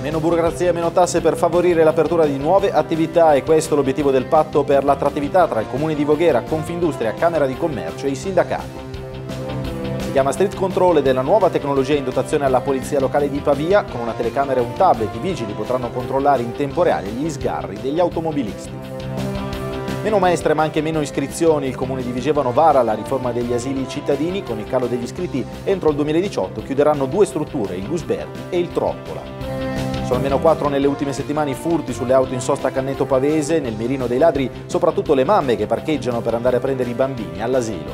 Meno burocrazia e meno tasse per favorire l'apertura di nuove attività e questo è l'obiettivo del patto per l'attrattività tra il Comune di Voghera, Confindustria, Camera di Commercio e i sindacati. Si chiama Street Control della nuova tecnologia in dotazione alla Polizia Locale di Pavia. Con una telecamera e un tablet i vigili potranno controllare in tempo reale gli sgarri degli automobilisti. Meno maestre ma anche meno iscrizioni, il comune di Vigevano vara la riforma degli asili cittadini, con il calo degli iscritti entro il 2018 chiuderanno due strutture, il Gusberti e il Troppola. Sono almeno quattro nelle ultime settimane i furti sulle auto in sosta Canneto Pavese, nel mirino dei ladri, soprattutto le mamme che parcheggiano per andare a prendere i bambini all'asilo.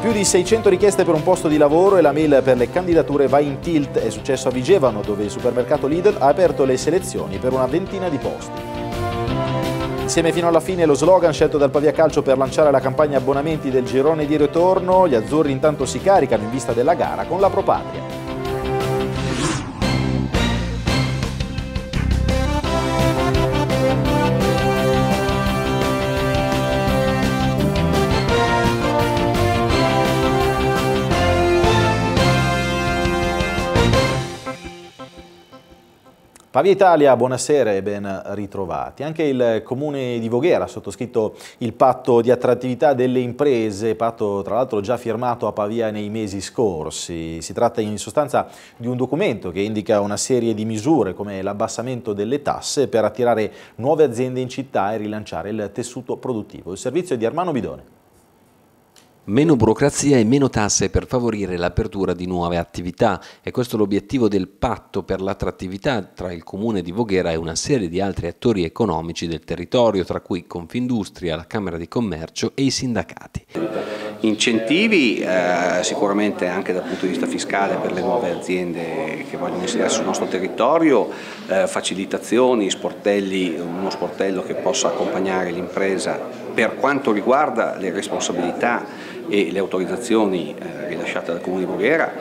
Più di 600 richieste per un posto di lavoro e la mail per le candidature va in tilt. È successo a Vigevano, dove il supermercato Lidl ha aperto le selezioni per una ventina di posti. Insieme fino alla fine lo slogan scelto dal Pavia Calcio per lanciare la campagna abbonamenti del girone di ritorno, gli azzurri intanto si caricano in vista della gara con la Propatria. Fabia Italia, buonasera e ben ritrovati. Anche il Comune di Voghera ha sottoscritto il patto di attrattività delle imprese, patto tra l'altro già firmato a Pavia nei mesi scorsi. Si tratta in sostanza di un documento che indica una serie di misure come l'abbassamento delle tasse per attirare nuove aziende in città e rilanciare il tessuto produttivo. Il servizio è di Armano Bidone. Meno burocrazia e meno tasse per favorire l'apertura di nuove attività e questo è l'obiettivo del patto per l'attrattività tra il comune di Voghera e una serie di altri attori economici del territorio, tra cui Confindustria, la Camera di Commercio e i sindacati. Incentivi eh, sicuramente anche dal punto di vista fiscale per le nuove aziende che vogliono inserirsi sul nostro territorio, eh, facilitazioni, sportelli, uno sportello che possa accompagnare l'impresa per quanto riguarda le responsabilità e le autorizzazioni eh, rilasciate dal Comune di Voghera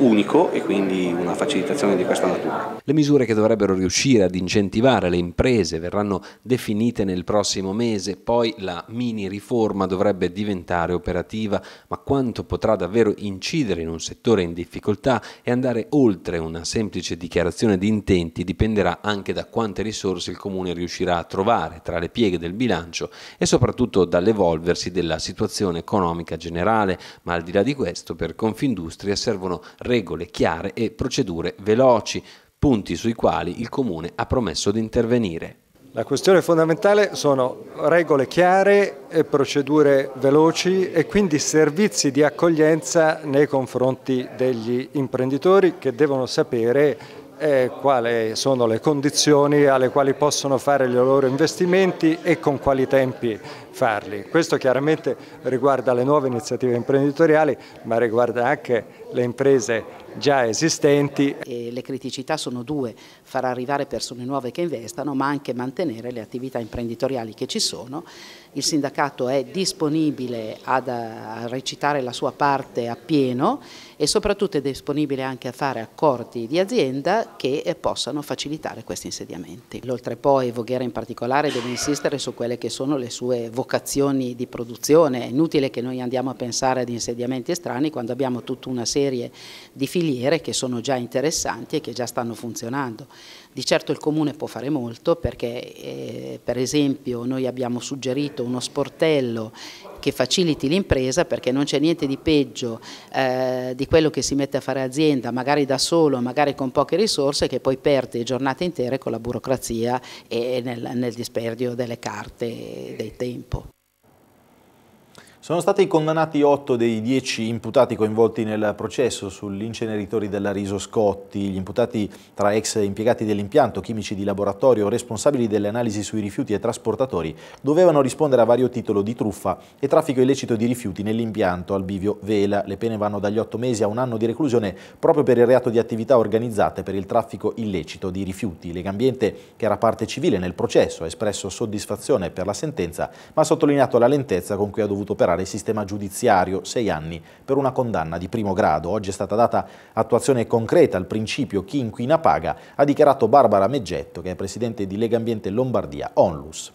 unico e quindi una facilitazione di questa natura. Le misure che dovrebbero riuscire ad incentivare le imprese verranno definite nel prossimo mese, poi la mini riforma dovrebbe diventare operativa, ma quanto potrà davvero incidere in un settore in difficoltà e andare oltre una semplice dichiarazione di intenti dipenderà anche da quante risorse il Comune riuscirà a trovare tra le pieghe del bilancio e soprattutto dall'evolversi della situazione economica generale, ma al di là di questo per Confindustria servono regole chiare e procedure veloci, punti sui quali il Comune ha promesso di intervenire. La questione fondamentale sono regole chiare e procedure veloci e quindi servizi di accoglienza nei confronti degli imprenditori che devono sapere eh, quali sono le condizioni alle quali possono fare i loro investimenti e con quali tempi farli. Questo chiaramente riguarda le nuove iniziative imprenditoriali ma riguarda anche le imprese già esistenti. E le criticità sono due, far arrivare persone nuove che investano ma anche mantenere le attività imprenditoriali che ci sono. Il sindacato è disponibile ad, eh, a recitare la sua parte a pieno e soprattutto è disponibile anche a fare accordi di azienda che eh, possano facilitare questi insediamenti. Oltre poi Voghera in particolare deve insistere su quelle che sono le sue vocazioni di produzione, è inutile che noi andiamo a pensare ad insediamenti estranei quando abbiamo tutta una serie di filiere che sono già interessanti e che già stanno funzionando. Di certo il Comune può fare molto perché eh, per esempio noi abbiamo suggerito uno sportello che faciliti l'impresa perché non c'è niente di peggio eh, di quello che si mette a fare azienda magari da solo, magari con poche risorse che poi perde giornate intere con la burocrazia e nel, nel disperdio delle carte e del tempo. Sono stati condannati 8 dei 10 imputati coinvolti nel processo sugli inceneritori della Riso Scotti. Gli imputati tra ex impiegati dell'impianto, chimici di laboratorio, responsabili delle analisi sui rifiuti e trasportatori, dovevano rispondere a vario titolo di truffa e traffico illecito di rifiuti nell'impianto al bivio Vela. Le pene vanno dagli 8 mesi a un anno di reclusione proprio per il reato di attività organizzate per il traffico illecito di rifiuti. Legambiente, che era parte civile nel processo, ha espresso soddisfazione per la sentenza, ma ha sottolineato la lentezza con cui ha dovuto operare superare il sistema giudiziario, sei anni per una condanna di primo grado. Oggi è stata data attuazione concreta al principio chi inquina paga, ha dichiarato Barbara Meggetto, che è presidente di Lega Ambiente Lombardia, Onlus.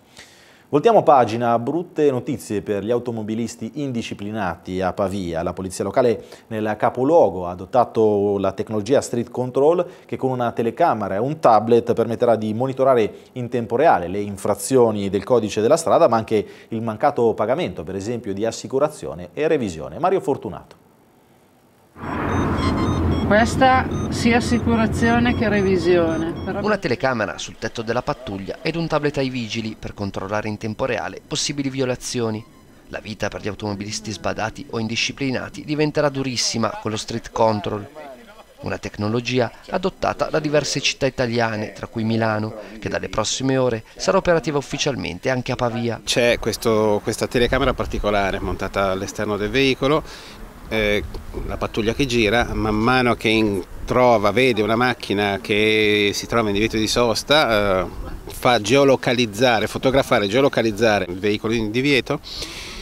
Voltiamo pagina, brutte notizie per gli automobilisti indisciplinati a Pavia. La polizia locale nel capoluogo ha adottato la tecnologia Street Control che con una telecamera e un tablet permetterà di monitorare in tempo reale le infrazioni del codice della strada ma anche il mancato pagamento per esempio di assicurazione e revisione. Mario Fortunato. Questa sia assicurazione che revisione. Però... Una telecamera sul tetto della pattuglia ed un tablet ai vigili per controllare in tempo reale possibili violazioni. La vita per gli automobilisti sbadati o indisciplinati diventerà durissima con lo street control. Una tecnologia adottata da diverse città italiane, tra cui Milano, che dalle prossime ore sarà operativa ufficialmente anche a Pavia. C'è questa telecamera particolare montata all'esterno del veicolo eh, la pattuglia che gira, man mano che in, trova, vede una macchina che si trova in divieto di sosta, eh, fa geolocalizzare, fotografare, geolocalizzare il veicolo in divieto.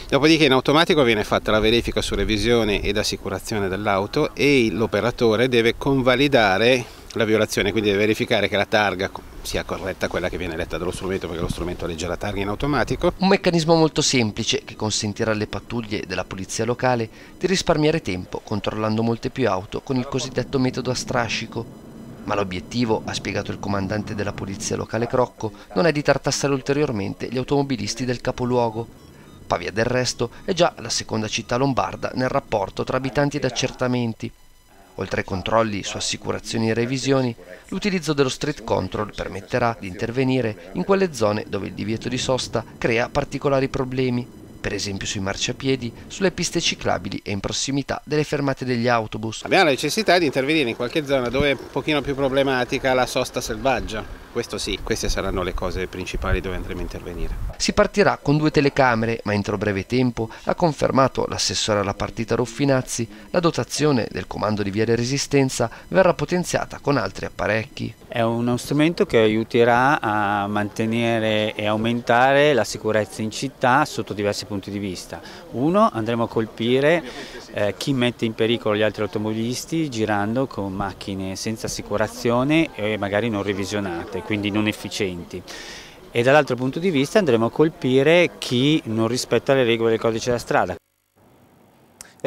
Dopodiché in automatico viene fatta la verifica su revisione ed assicurazione dell'auto e l'operatore deve convalidare la violazione, quindi deve verificare che la targa sia corretta quella che viene letta dallo strumento perché lo strumento legge la targa in automatico. Un meccanismo molto semplice che consentirà alle pattuglie della polizia locale di risparmiare tempo controllando molte più auto con il cosiddetto metodo a strascico. Ma l'obiettivo, ha spiegato il comandante della polizia locale Crocco, non è di tartassare ulteriormente gli automobilisti del capoluogo. Pavia del resto è già la seconda città lombarda nel rapporto tra abitanti ed accertamenti, Oltre ai controlli su assicurazioni e revisioni, l'utilizzo dello street control permetterà di intervenire in quelle zone dove il divieto di sosta crea particolari problemi per esempio sui marciapiedi, sulle piste ciclabili e in prossimità delle fermate degli autobus. Abbiamo la necessità di intervenire in qualche zona dove è un pochino più problematica la sosta selvaggia. Questo sì, queste saranno le cose principali dove andremo a intervenire. Si partirà con due telecamere, ma entro breve tempo, ha confermato l'assessore alla partita Ruffinazzi, la dotazione del comando di via di Resistenza verrà potenziata con altri apparecchi. È uno strumento che aiuterà a mantenere e aumentare la sicurezza in città sotto diversi punti punti di vista. Uno, andremo a colpire eh, chi mette in pericolo gli altri automobilisti girando con macchine senza assicurazione e magari non revisionate, quindi non efficienti e dall'altro punto di vista andremo a colpire chi non rispetta le regole del codice della strada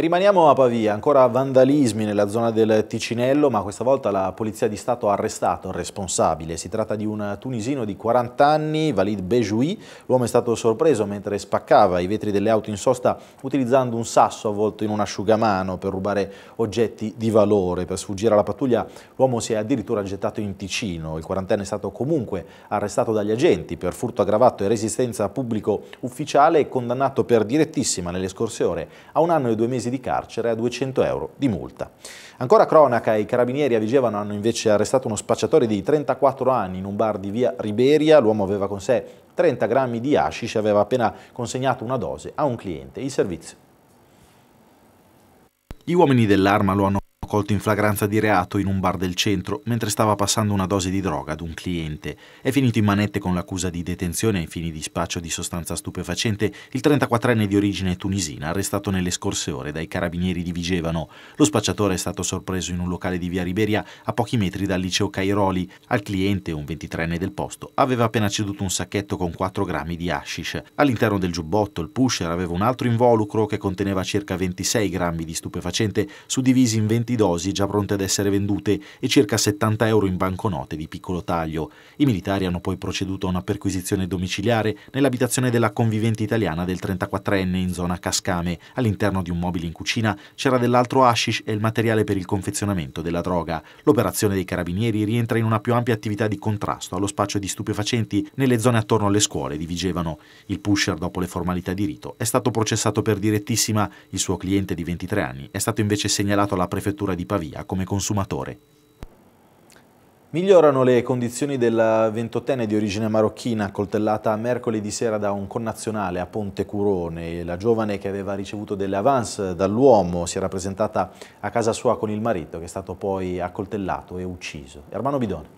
rimaniamo a Pavia, ancora vandalismi nella zona del Ticinello, ma questa volta la Polizia di Stato ha arrestato il responsabile. Si tratta di un tunisino di 40 anni, Valid Bejoui. L'uomo è stato sorpreso mentre spaccava i vetri delle auto in sosta utilizzando un sasso avvolto in un asciugamano per rubare oggetti di valore. Per sfuggire alla pattuglia l'uomo si è addirittura gettato in Ticino. Il quarantenne è stato comunque arrestato dagli agenti per furto aggravato e resistenza a pubblico ufficiale e condannato per direttissima nelle scorse ore a un anno e due mesi mesi di carcere e a 200 euro di multa. Ancora cronaca, i carabinieri a Vigevano hanno invece arrestato uno spacciatore di 34 anni in un bar di via Riberia. L'uomo aveva con sé 30 grammi di hashish e aveva appena consegnato una dose a un cliente. Il servizio. Gli uomini dell'arma lo hanno colto in flagranza di reato in un bar del centro mentre stava passando una dose di droga ad un cliente. È finito in manette con l'accusa di detenzione ai fini di spaccio di sostanza stupefacente il 34enne di origine tunisina arrestato nelle scorse ore dai carabinieri di Vigevano. Lo spacciatore è stato sorpreso in un locale di via Riberia a pochi metri dal liceo Cairoli. Al cliente, un 23enne del posto, aveva appena ceduto un sacchetto con 4 grammi di hashish. All'interno del giubbotto il pusher aveva un altro involucro che conteneva circa 26 grammi di stupefacente suddivisi in 22 dosi già pronte ad essere vendute e circa 70 euro in banconote di piccolo taglio. I militari hanno poi proceduto a una perquisizione domiciliare nell'abitazione della convivente italiana del 34enne in zona Cascame. All'interno di un mobile in cucina c'era dell'altro hashish e il materiale per il confezionamento della droga. L'operazione dei carabinieri rientra in una più ampia attività di contrasto allo spaccio di stupefacenti nelle zone attorno alle scuole di Vigevano. Il pusher, dopo le formalità di rito, è stato processato per direttissima. Il suo cliente di 23 anni è stato invece segnalato alla prefettura prefettura di Pavia come consumatore. Migliorano le condizioni della ventottenne di origine marocchina coltellata mercoledì sera da un connazionale a Ponte Curone. La giovane che aveva ricevuto delle avance dall'uomo si era presentata a casa sua con il marito che è stato poi accoltellato e ucciso. Ermano Bidone.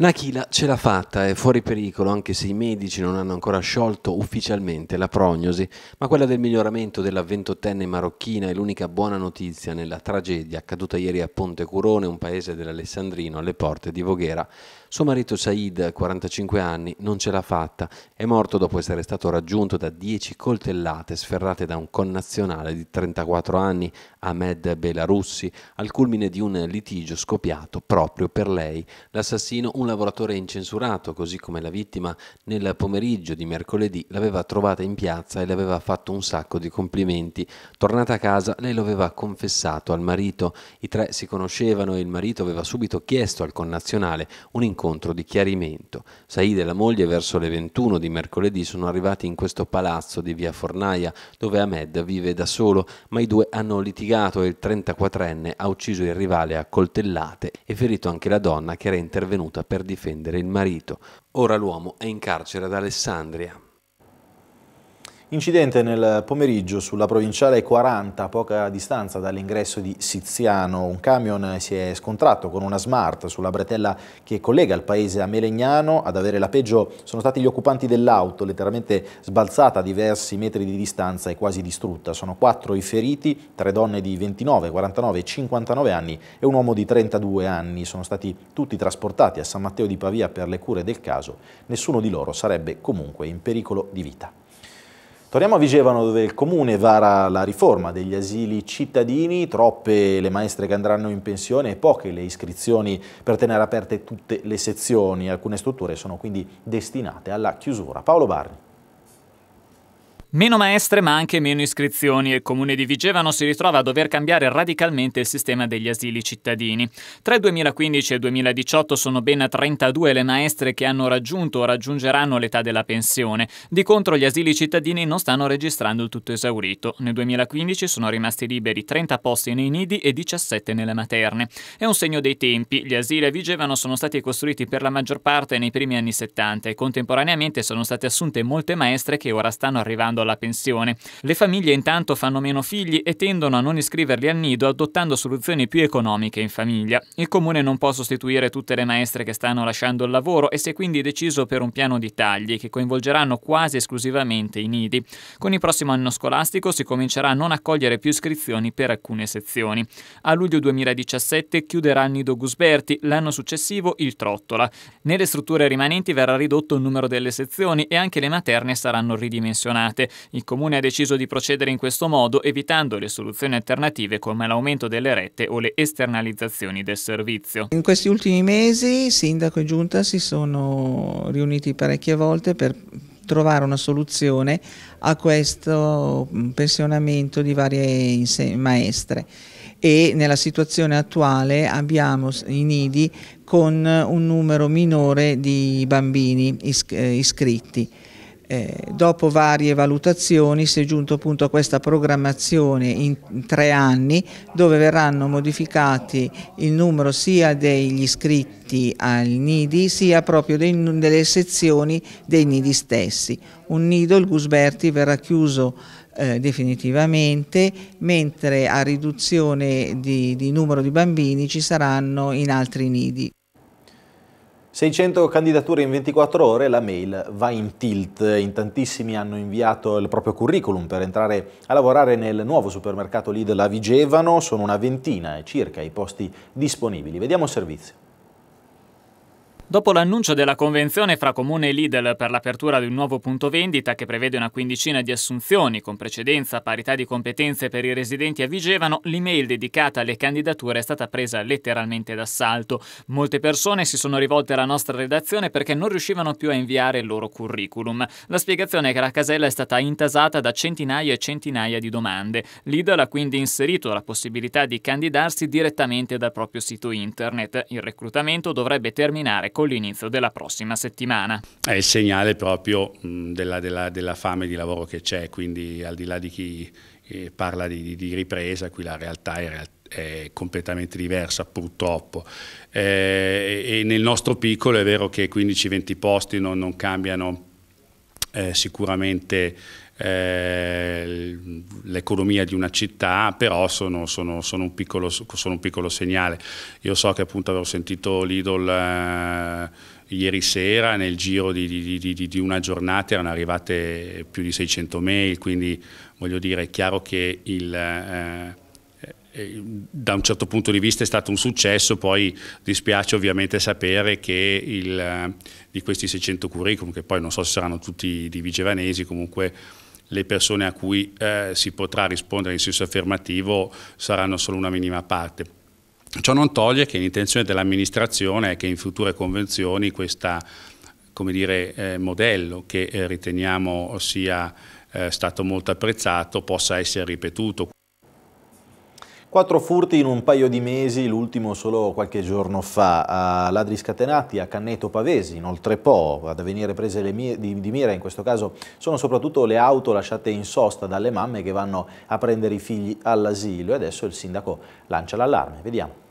L'Achila ce l'ha fatta, è fuori pericolo anche se i medici non hanno ancora sciolto ufficialmente la prognosi, ma quella del miglioramento della ventottenne marocchina è l'unica buona notizia nella tragedia accaduta ieri a Ponte Curone, un paese dell'Alessandrino alle porte di Voghera. Suo marito Said, 45 anni, non ce l'ha fatta, è morto dopo essere stato raggiunto da 10 coltellate sferrate da un connazionale di 34 anni, Ahmed Belarussi, al culmine di un litigio scoppiato proprio per lei. L'assassino, un lavoratore incensurato, così come la vittima, nel pomeriggio di mercoledì l'aveva trovata in piazza e le aveva fatto un sacco di complimenti. Tornata a casa, lei lo aveva confessato al marito. I tre si conoscevano e il marito aveva subito chiesto al connazionale un incontro incontro di chiarimento. Said e la moglie verso le 21 di mercoledì sono arrivati in questo palazzo di via Fornaia dove Ahmed vive da solo, ma i due hanno litigato e il 34enne ha ucciso il rivale a coltellate e ferito anche la donna che era intervenuta per difendere il marito. Ora l'uomo è in carcere ad Alessandria. Incidente nel pomeriggio sulla provinciale 40, a poca distanza dall'ingresso di Siziano. Un camion si è scontrato con una Smart sulla bretella che collega il paese a Melegnano. Ad avere la peggio sono stati gli occupanti dell'auto, letteralmente sbalzata a diversi metri di distanza e quasi distrutta. Sono quattro i feriti, tre donne di 29, 49 e 59 anni e un uomo di 32 anni. Sono stati tutti trasportati a San Matteo di Pavia per le cure del caso. Nessuno di loro sarebbe comunque in pericolo di vita. Torniamo a Vigevano dove il comune vara la riforma degli asili cittadini, troppe le maestre che andranno in pensione e poche le iscrizioni per tenere aperte tutte le sezioni, alcune strutture sono quindi destinate alla chiusura. Paolo Barni. Meno maestre ma anche meno iscrizioni e il comune di Vigevano si ritrova a dover cambiare radicalmente il sistema degli asili cittadini. Tra il 2015 e il 2018 sono ben 32 le maestre che hanno raggiunto o raggiungeranno l'età della pensione. Di contro gli asili cittadini non stanno registrando il tutto esaurito. Nel 2015 sono rimasti liberi 30 posti nei nidi e 17 nelle materne. È un segno dei tempi. Gli asili a Vigevano sono stati costruiti per la maggior parte nei primi anni 70 e contemporaneamente sono state assunte molte maestre che ora stanno arrivando la pensione. Le famiglie intanto fanno meno figli e tendono a non iscriverli al nido adottando soluzioni più economiche in famiglia. Il comune non può sostituire tutte le maestre che stanno lasciando il lavoro e si è quindi deciso per un piano di tagli che coinvolgeranno quasi esclusivamente i nidi. Con il prossimo anno scolastico si comincerà a non accogliere più iscrizioni per alcune sezioni. A luglio 2017 chiuderà il nido Gusberti, l'anno successivo il Trottola. Nelle strutture rimanenti verrà ridotto il numero delle sezioni e anche le materne saranno ridimensionate. Il comune ha deciso di procedere in questo modo evitando le soluzioni alternative come l'aumento delle rette o le esternalizzazioni del servizio. In questi ultimi mesi sindaco e giunta si sono riuniti parecchie volte per trovare una soluzione a questo mm, pensionamento di varie maestre e nella situazione attuale abbiamo i nidi con un numero minore di bambini eh, iscritti. Eh, dopo varie valutazioni si è giunto appunto a questa programmazione in tre anni dove verranno modificati il numero sia degli iscritti al nidi sia proprio dei, delle sezioni dei nidi stessi. Un nido, il Gusberti, verrà chiuso eh, definitivamente, mentre a riduzione di, di numero di bambini ci saranno in altri nidi. 600 candidature in 24 ore, la mail va in tilt. In tantissimi hanno inviato il proprio curriculum per entrare a lavorare nel nuovo supermercato Lidl a Vigevano. Sono una ventina circa i posti disponibili. Vediamo il servizio. Dopo l'annuncio della convenzione fra Comune e Lidl per l'apertura di un nuovo punto vendita che prevede una quindicina di assunzioni con precedenza parità di competenze per i residenti a Vigevano, l'email dedicata alle candidature è stata presa letteralmente d'assalto. Molte persone si sono rivolte alla nostra redazione perché non riuscivano più a inviare il loro curriculum. La spiegazione è che la casella è stata intasata da centinaia e centinaia di domande. Lidl ha quindi inserito la possibilità di candidarsi direttamente dal proprio sito internet. Il reclutamento dovrebbe terminare con l'inizio della prossima settimana. È il segnale proprio della, della, della fame di lavoro che c'è, quindi al di là di chi eh, parla di, di, ripresa, qui la realtà è, è completamente diversa purtroppo eh, e nel nostro piccolo è vero che 15-20 posti non, non cambiano eh, sicuramente eh, l'economia di una città, però sono, sono, sono, un piccolo, sono, un piccolo, segnale. Io so che appunto avevo sentito l'Idol eh, ieri sera, nel giro di, di, di, di, una giornata erano arrivate più di 600 mail, quindi voglio dire è chiaro che il... Eh, eh, da un certo punto di vista è stato un successo, poi dispiace ovviamente sapere che il, eh, di questi 600 curriculum, che poi non so se saranno tutti di Vigevanesi, comunque le persone a cui eh, si potrà rispondere in senso affermativo saranno solo una minima parte. Ciò non toglie che l'intenzione dell'amministrazione è che in future convenzioni questo eh, modello che eh, riteniamo sia eh, stato molto apprezzato possa essere ripetuto. Quattro furti in un paio di mesi, l'ultimo solo qualche giorno fa, a Ladri Scatenati, a Canneto Pavesi, inoltre Po, ad venire prese mie, di, di, mira in questo caso sono soprattutto le auto lasciate in sosta dalle mamme che vanno a prendere i figli all'asilo e adesso il sindaco lancia l'allarme, vediamo.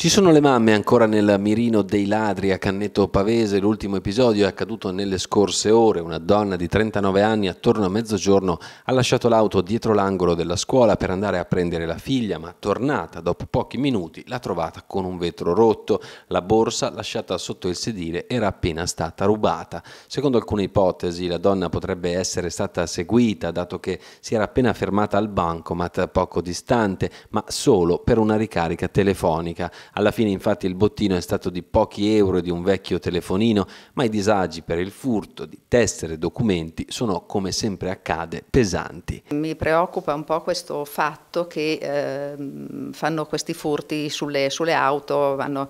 Ci sono le mamme ancora nel mirino dei ladri a Cannetto Pavese, l'ultimo episodio è accaduto nelle scorse ore, una donna di 39 anni attorno a mezzogiorno ha lasciato l'auto dietro l'angolo della scuola per andare a prendere la figlia, ma tornata dopo pochi minuti l'ha trovata con un vetro rotto, la borsa lasciata sotto il sedile era appena stata rubata. Secondo alcune ipotesi la donna potrebbe essere stata seguita dato che si era appena fermata al bancomat poco distante, ma solo per una ricarica telefonica. Alla fine infatti il bottino è stato di pochi euro e di un vecchio telefonino, ma i disagi per il furto di tessere e documenti sono, come sempre accade, pesanti. Mi preoccupa un po' questo fatto che eh, fanno questi furti sulle, sulle auto, vanno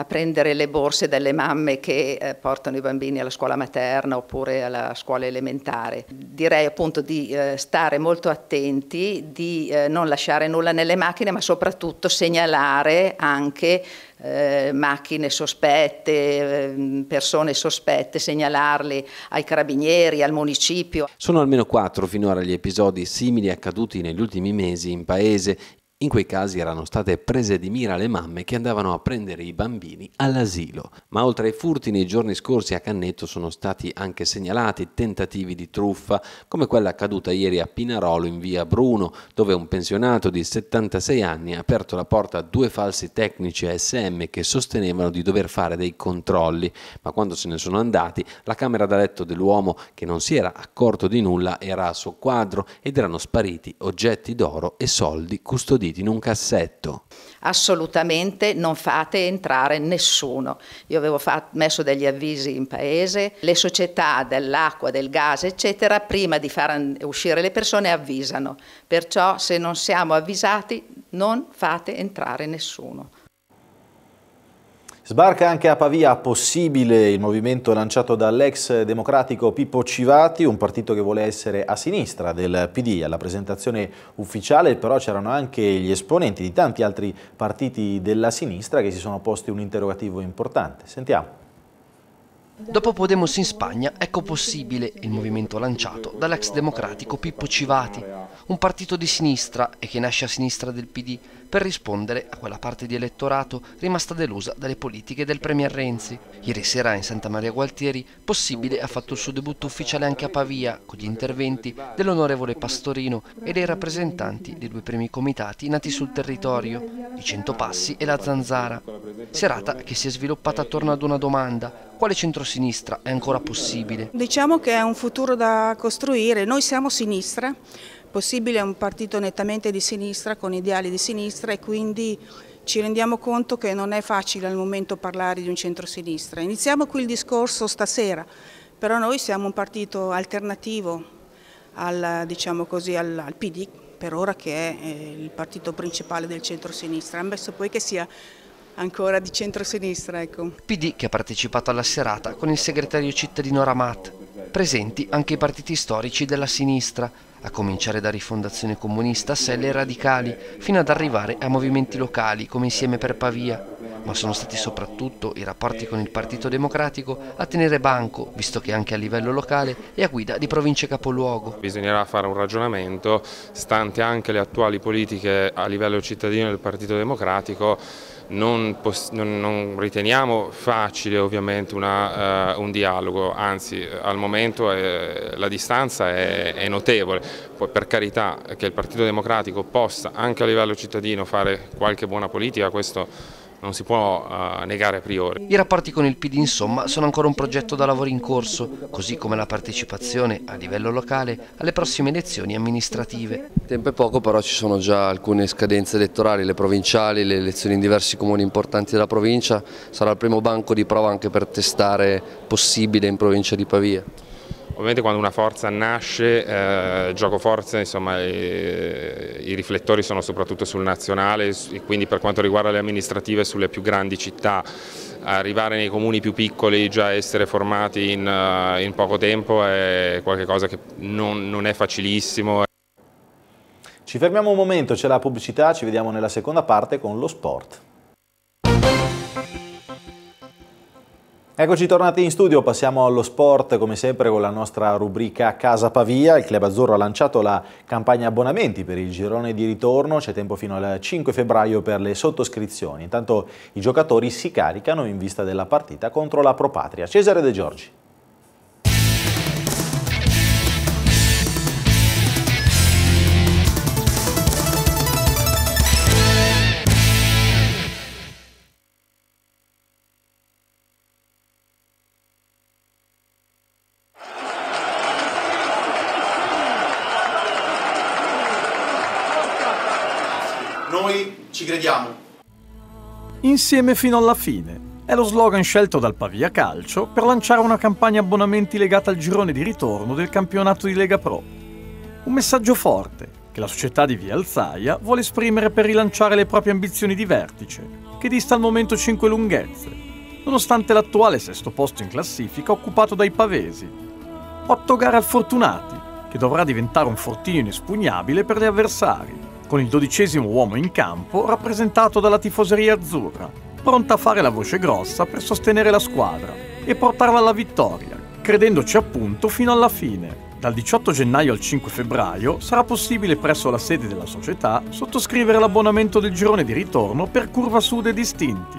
a prendere le borse dalle mamme che eh, portano i bambini alla scuola materna oppure alla scuola elementare. Direi appunto di eh, stare molto attenti, di eh, non lasciare nulla nelle macchine, ma soprattutto segnalare anche eh, macchine sospette, ehm, persone sospette, segnalarle ai carabinieri, al municipio. Sono almeno quattro finora gli episodi simili accaduti negli ultimi mesi in paese, in quei casi erano state prese di mira le mamme che andavano a prendere i bambini all'asilo, ma oltre ai furti nei giorni scorsi a Cannetto sono stati anche segnalati tentativi di truffa, come quella accaduta ieri a Pinarolo in via Bruno, dove un pensionato di 76 anni ha aperto la porta a due falsi tecnici ASM che sostenevano di dover fare dei controlli, ma quando se ne sono andati la camera da letto dell'uomo, che non si era accorto di nulla, era a suo quadro ed erano spariti oggetti d'oro e soldi custoditi custoditi in un cassetto. Assolutamente non fate entrare nessuno. Io avevo fatto, messo degli avvisi in paese, le società dell'acqua, del gas, eccetera, prima di far uscire le persone avvisano. Perciò se non siamo avvisati non fate entrare nessuno. Sbarca anche a Pavia possibile il movimento lanciato dall'ex democratico Pippo Civati, un partito che vuole essere a sinistra del PD. Alla presentazione ufficiale però c'erano anche gli esponenti di tanti altri partiti della sinistra che si sono posti un interrogativo importante. Sentiamo. Dopo Podemos in Spagna, ecco possibile il movimento lanciato dall'ex democratico Pippo Civati, un partito di sinistra e che nasce a sinistra del PD per rispondere a quella parte di elettorato rimasta delusa dalle politiche del Premier Renzi. Ieri sera in Santa Maria Gualtieri, Possibile ha fatto il suo debutto ufficiale anche a Pavia, con gli interventi dell'onorevole Pastorino e dei rappresentanti dei due primi comitati nati sul territorio, i Centopassi e la Zanzara. Serata che si è sviluppata attorno ad una domanda, quale centrosinistra è ancora possibile? Diciamo che è un futuro da costruire, noi siamo sinistra, possibile è un partito nettamente di sinistra, con ideali di sinistra e quindi ci rendiamo conto che non è facile al momento parlare di un centro-sinistra. Iniziamo qui il discorso stasera, però noi siamo un partito alternativo al, diciamo così, al, al PD, per ora che è eh, il partito principale del centro-sinistra, ammesso poi che sia ancora di centrosinistra. Ecco. PD che ha partecipato alla serata con il segretario cittadino Ramat, presenti anche i partiti storici della sinistra, a cominciare da Rifondazione Comunista a selle radicali, fino ad arrivare a movimenti locali come Insieme per Pavia, ma sono stati soprattutto i rapporti con il Partito Democratico a tenere banco, visto che anche a livello locale è a guida di province capoluogo. Bisognerà fare un ragionamento, stante anche le attuali politiche a livello cittadino del Partito Democratico, non, non, non riteniamo facile ovviamente una, uh, un dialogo, anzi al momento è, eh, la distanza è, è notevole, poi per carità che il Partito Democratico possa anche a livello cittadino fare qualche buona politica, questo non si può uh, negare a priori. I rapporti con il PD insomma sono ancora un progetto da lavoro in corso, così come la partecipazione a livello locale alle prossime elezioni amministrative. Tempo è poco però ci sono già alcune scadenze elettorali, le provinciali, le elezioni in diversi comuni importanti della provincia, sarà il primo banco di prova anche per testare possibile in provincia di Pavia. Ovviamente quando una forza nasce, eh, gioco forze, insomma, eh, i riflettori sono soprattutto sul nazionale e quindi per quanto riguarda le amministrative sulle più grandi città arrivare nei comuni più piccoli, già essere formati in, uh, in poco tempo è qualcosa che non, non è facilissimo. Ci fermiamo un momento, c'è la pubblicità, ci vediamo nella seconda parte con lo sport. Eccoci tornati in studio, passiamo allo sport come sempre con la nostra rubrica Casa Pavia. Il Club Azzurro ha lanciato la campagna abbonamenti per il girone di ritorno, c'è tempo fino al 5 febbraio per le sottoscrizioni. Intanto i giocatori si caricano in vista della partita contro la Pro Patria. Cesare De Giorgi. Vediamo. Insieme fino alla fine. È lo slogan scelto dal Pavia Calcio per lanciare una campagna abbonamenti legata al girone di ritorno del campionato di Lega Pro. Un messaggio forte che la società di Via Alzaia vuole esprimere per rilanciare le proprie ambizioni di vertice, che dista al momento 5 lunghezze, nonostante l'attuale sesto posto in classifica occupato dai pavesi. Otto gare al Fortunati, che dovrà diventare un fortino inespugnabile per gli avversari con il dodicesimo uomo in campo rappresentato dalla tifoseria azzurra, pronta a fare la voce grossa per sostenere la squadra e portarla alla vittoria, credendoci appunto fino alla fine. Dal 18 gennaio al 5 febbraio sarà possibile presso la sede della società sottoscrivere l'abbonamento del girone di ritorno per Curva Sud e Distinti.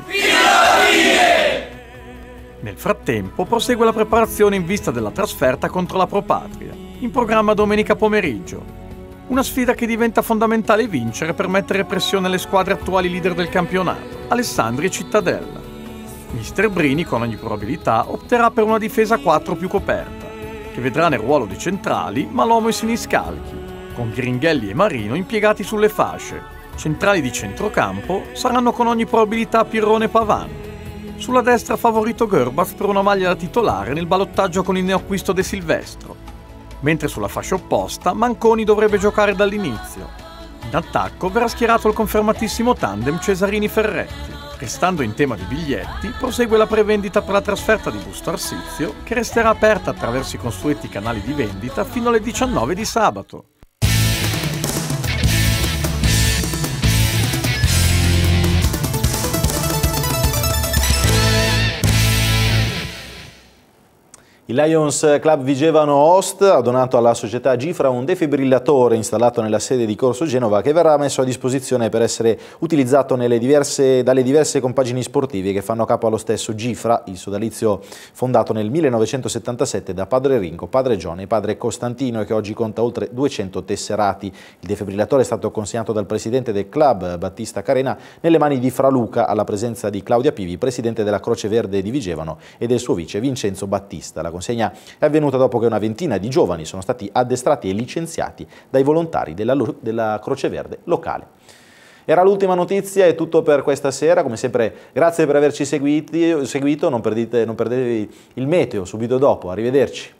Nel frattempo prosegue la preparazione in vista della trasferta contro la Propatria, in programma domenica pomeriggio, una sfida che diventa fondamentale vincere per mettere pressione alle squadre attuali leader del campionato, Alessandri e Cittadella. Mister Brini, con ogni probabilità, opterà per una difesa 4 più coperta, che vedrà nel ruolo di centrali Malomo e Siniscalchi, con Gringhelli e Marino impiegati sulle fasce. Centrali di centrocampo saranno con ogni probabilità Pirrone e Pavan. Sulla destra favorito Gerbach per una maglia da titolare nel ballottaggio con il neoacquisto De Silvestro, mentre sulla fascia opposta Manconi dovrebbe giocare dall'inizio. In attacco verrà schierato il confermatissimo tandem Cesarini-Ferretti. Restando in tema di biglietti, prosegue la prevendita per la trasferta di Busto Arsizio, che resterà aperta attraverso i consueti canali di vendita fino alle 19 di sabato. Il Lions Club Vigevano Host ha donato alla società Gifra un defibrillatore installato nella sede di Corso Genova che verrà messo a disposizione per essere utilizzato diverse, dalle diverse compagini sportive che fanno capo allo stesso Gifra, il sodalizio fondato nel 1977 da padre Rinco, padre Gione e padre Costantino che oggi conta oltre 200 tesserati. Il defibrillatore è stato consegnato dal presidente del club, Battista Carena, nelle mani di Fra Luca alla presenza di Claudia Pivi, presidente della Croce Verde di Vigevano e del suo vice Vincenzo Battista. La consegna è avvenuta dopo che una ventina di giovani sono stati addestrati e licenziati dai volontari della, della Croce Verde locale. Era l'ultima notizia, è tutto per questa sera, come sempre grazie per averci seguiti, seguito, non, non perdetevi il meteo subito dopo, arrivederci.